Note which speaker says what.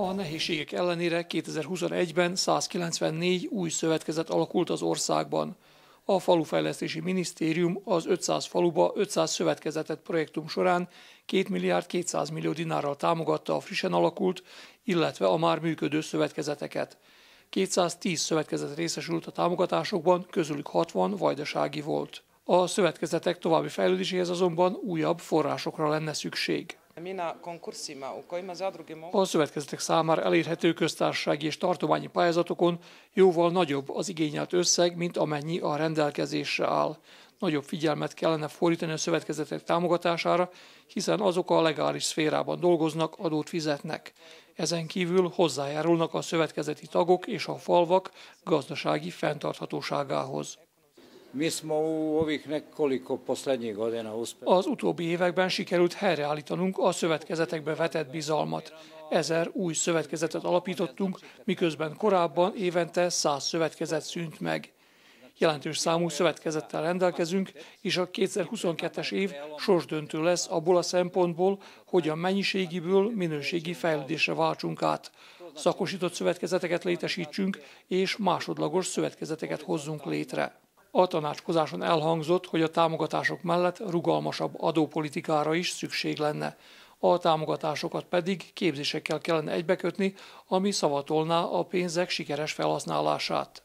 Speaker 1: A nehézségek ellenére 2021-ben 194 új szövetkezet alakult az országban. A falufejlesztési minisztérium az 500 faluba 500 szövetkezetet projektum során 2 milliárd 200 millió dinárral támogatta a frissen alakult, illetve a már működő szövetkezeteket. 210 szövetkezet részesült a támogatásokban, közülük 60 vajdasági volt. A szövetkezetek további fejlődéséhez azonban újabb forrásokra lenne szükség. Alszövetkezetek számára elérhető köztársasági és tartományi pályázatokon jóval nagyobb az igényelt összeg, mint amennyi a rendelkezésre áll. Nagyobb figyelmet kellene fordítani a szövetkezetek támogatására, hiszen azok a legális szférában dolgoznak, adót fizetnek. Ezen kívül hozzájárulnak a szövetkezeti tagok és a falvak gazdasági fenntarthatóságához. Mi smo u ovih nekoliko poslednjih godina uspeli. Az utóbbi években sikerült helyreállítanunk a szövetkezetekbe vetett bizalmat. Ezer új szövetkezetet alapítottunk, miközben korábban évente száz szövetkezet szűnt meg. Jelentős számú szövetkezettel rendelkezünk, és a 2022-es év sorsdöntő lesz abból a szempontból, hogy a mennyiségiből minőségi fejlődésre váltsunk át. Szakosított szövetkezeteket létesítsünk, és másodlagos szövetkezeteket hozzunk létre. A tanácskozáson elhangzott, hogy a támogatások mellett rugalmasabb adópolitikára is szükség lenne. A támogatásokat pedig képzésekkel kellene egybekötni, ami szavatolná a pénzek sikeres felhasználását.